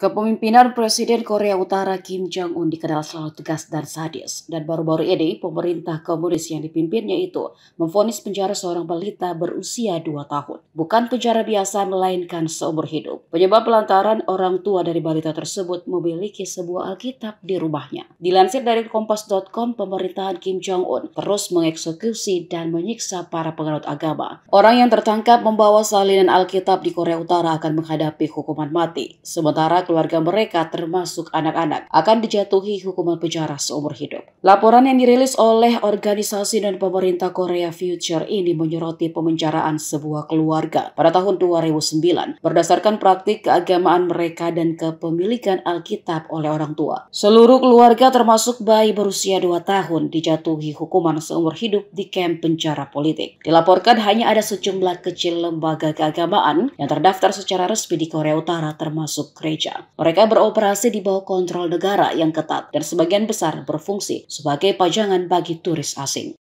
Kepemimpinan Presiden Korea Utara Kim Jong-un dikenal selalu tegas dan sadis. Dan baru-baru ini, pemerintah komunis yang dipimpinnya itu memfonis penjara seorang balita berusia 2 tahun bukan penjara biasa melainkan seumur hidup. Penyebab pelantaran orang tua dari balita tersebut memiliki sebuah Alkitab di rumahnya. Dilansir dari kompas.com, pemerintahan Kim Jong-un terus mengeksekusi dan menyiksa para penganut agama. Orang yang tertangkap membawa salinan Alkitab di Korea Utara akan menghadapi hukuman mati, sementara keluarga mereka termasuk anak-anak akan dijatuhi hukuman penjara seumur hidup. Laporan yang dirilis oleh organisasi dan pemerintah Korea Future ini menyoroti pemenjaraan sebuah keluarga warga pada tahun 2009 berdasarkan praktik keagamaan mereka dan kepemilikan Alkitab oleh orang tua. Seluruh keluarga termasuk bayi berusia 2 tahun dijatuhi hukuman seumur hidup di kamp penjara politik. Dilaporkan hanya ada sejumlah kecil lembaga keagamaan yang terdaftar secara resmi di Korea Utara termasuk gereja. Mereka beroperasi di bawah kontrol negara yang ketat dan sebagian besar berfungsi sebagai pajangan bagi turis asing.